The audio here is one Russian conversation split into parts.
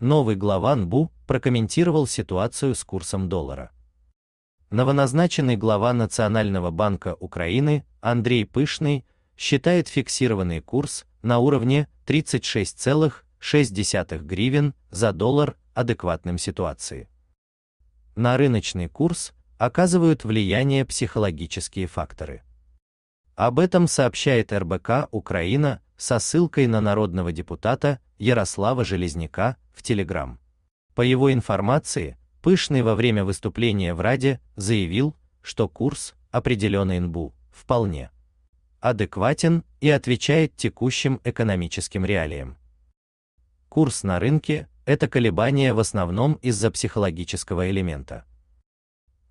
новый глава НБУ прокомментировал ситуацию с курсом доллара. Новоназначенный глава Национального банка Украины Андрей Пышный считает фиксированный курс на уровне 36,6 гривен за доллар адекватным ситуации. На рыночный курс оказывают влияние психологические факторы. Об этом сообщает РБК Украина со ссылкой на народного депутата Ярослава Железняка в Телеграм. По его информации, Пышный во время выступления в Раде заявил, что курс, определенный НБУ, вполне адекватен и отвечает текущим экономическим реалиям. Курс на рынке – это колебания в основном из-за психологического элемента.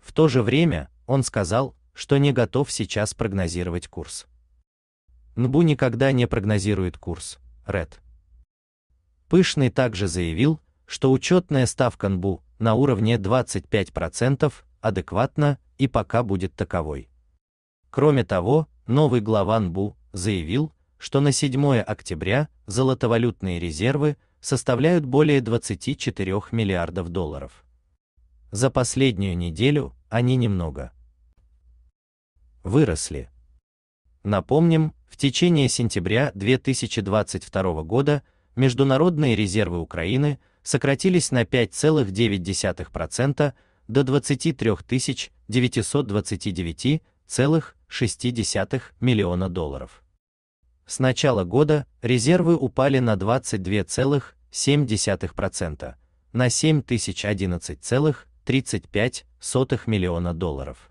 В то же время он сказал, что не готов сейчас прогнозировать курс. НБУ никогда не прогнозирует курс. РЭД. Пышный также заявил, что учетная ставка НБУ на уровне 25% адекватна и пока будет таковой. Кроме того, новый глава НБУ заявил, что на 7 октября золотовалютные резервы составляют более 24 миллиардов долларов. За последнюю неделю они немного выросли. Напомним, в течение сентября 2022 года международные резервы Украины сократились на 5,9% до 23 929,6 миллиона долларов. С начала года резервы упали на 22,7%, на 7011,35 миллиона долларов.